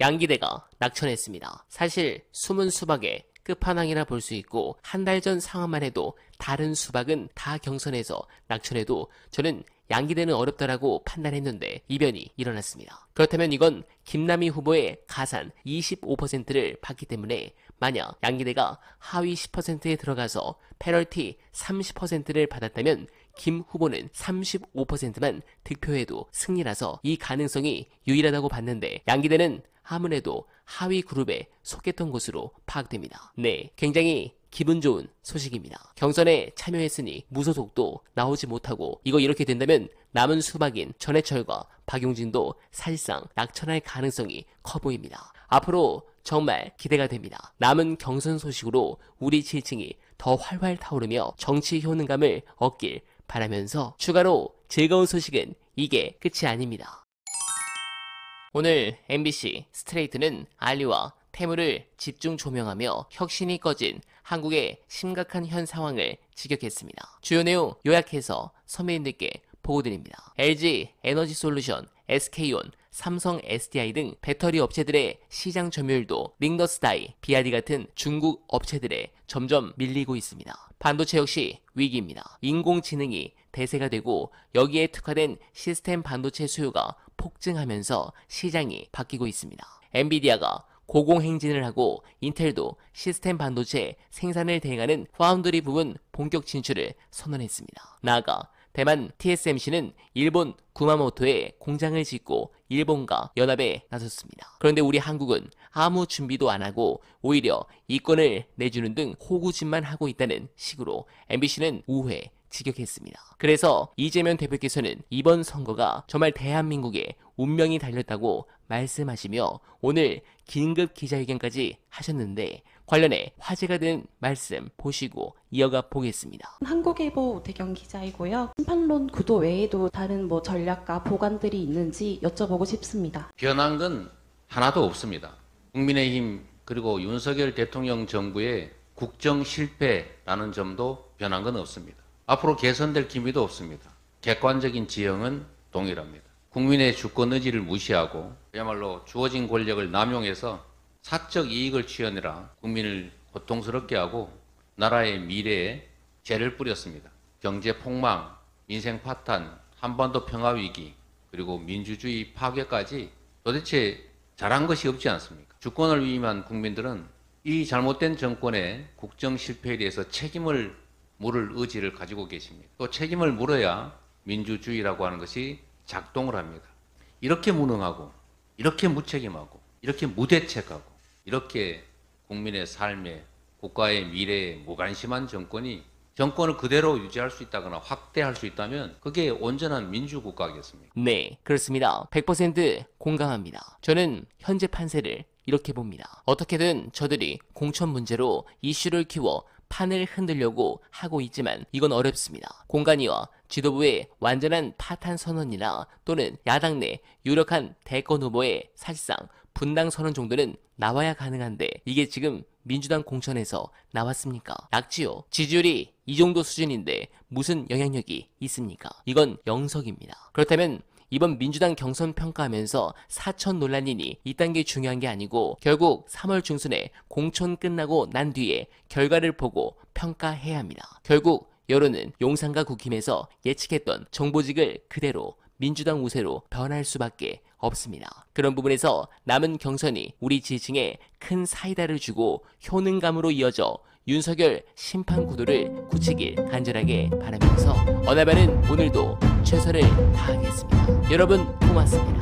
양기대가 낙천했습니다. 사실 숨은 수박의 끝판왕이라 볼 수 있고 한 달 전 상황만 해도 다른 수박은 다경선에서 낙천해도 저는 양기대는 어렵다라고 판단했는데 이변이 일어났습니다. 그렇다면 이건 김남희 후보의 가산 25%를 받기 때문에 만약 양기대가 하위 10%에 들어가서 패널티 30%를 받았다면 김 후보는 35%만 득표해도 승리라서 이 가능성이 유일하다고 봤는데 양기대는 아무래도 하위 그룹에 속했던 것으로 파악됩니다. 네, 굉장히 기분 좋은 소식입니다. 경선에 참여했으니 무소속도 나오지 못하고 이거 이렇게 된다면 남은 수박인 전해철과 박용진도 사실상 낙천할 가능성이 커 보입니다. 앞으로 정말 기대가 됩니다. 남은 경선 소식으로 우리 7층이더 활활 타오르며 정치 효능감을 얻길 바라면서 추가로 즐거운 소식은 이게 끝이 아닙니다. 오늘 MBC 스트레이트는 알리와 태무를 집중 조명하며 혁신이 꺼진 한국의 심각한 현 상황을 직격했습니다. 주요 내용 요약해서 서민들께 보고드립니다. LG 에너지 솔루션, SK온, 삼성 SDI 등 배터리 업체들의 시장 점유율도 링더스다이, 비아디 같은 중국 업체들의 점점 밀리고 있습니다. 반도체 역시 위기입니다. 인공지능이 대세가 되고 여기에 특화된 시스템 반도체 수요가 폭증하면서 시장이 바뀌고 있습니다. 엔비디아가 고공행진을 하고 인텔도 시스템 반도체 생산을 대행하는 파운드리 부분 본격 진출을 선언했습니다. 나아가 대만 TSMC는 일본 구마모토에 공장을 짓고 일본과 연합에 나섰습니다. 그런데 우리 한국은 아무 준비도 안 하고 오히려 이권을 내주는 등 호구짓만 하고 있다는 식으로 MBC는 우회, 지격했습니다. 그래서 이재명 대표께서는 이번 선거가 정말 대한민국의 운명이 달렸다고 말씀하시며 오늘 긴급 기자회견까지 하셨는데 관련해 화제가 된 말씀 보시고 이어가 보겠습니다. 한국일보 오태경 기자이고요. 심판론 구도 외에도 다른 뭐 전략과 보관들이 있는지 여쭤보고 싶습니다. 변한 건 하나도 없습니다. 국민의힘 그리고 윤석열 대통령 정부의 국정 실패라는 점도 변한 건 없습니다. 앞으로 개선될 기미도 없습니다. 객관적인 지형은 동일합니다. 국민의 주권 의지를 무시하고 그야말로 주어진 권력을 남용해서 사적 이익을 취하느라 국민을 고통스럽게 하고 나라의 미래에 죄를 뿌렸습니다. 경제 폭망, 민생 파탄, 한반도 평화 위기, 그리고 민주주의 파괴까지 도대체 잘한 것이 없지 않습니까? 주권을 위임한 국민들은 이 잘못된 정권의 국정 실패에 대해서 책임을 물을 의지를 가지고 계십니다. 또 책임을 물어야 민주주의라고 하는 것이 작동을 합니다. 이렇게 무능하고, 이렇게 무책임하고, 이렇게 무대책하고, 이렇게 국민의 삶에 국가의 미래에 무관심한 정권이 정권을 그대로 유지할 수 있다거나 확대할 수 있다면 그게 온전한 민주국가겠습니까? 네, 그렇습니다. 100% 공감합니다. 저는 현재 판세를 이렇게 봅니다. 어떻게든 저들이 공천 문제로 이슈를 키워 판을 흔들려고 하고 있지만 이건 어렵습니다. 공간이와 지도부의 완전한 파탄 선언이나 또는 야당 내 유력한 대권 후보의 사실상 분당 선언 정도는 나와야 가능한데 이게 지금 민주당 공천에서 나왔습니까? 낙지요. 지지율이 이 정도 수준인데 무슨 영향력이 있습니까? 이건 영석입니다. 그렇다면 이번 민주당 경선 평가하면서 사천 논란이니 이딴 게 중요한 게 아니고 결국 3월 중순에 공천 끝나고 난 뒤에 결과를 보고 평가해야 합니다. 결국 여론은 용산과 국힘에서 예측했던 정보직을 그대로 민주당 우세로 변할 수밖에 없습니다. 그런 부분에서 남은 경선이 우리 지지층에 큰 사이다를 주고 효능감으로 이어져 윤석열 심판 구도를 굳히길 간절하게 바라면서 어나바는 오늘도 최선을 다하겠습니다. 여러분 고맙습니다.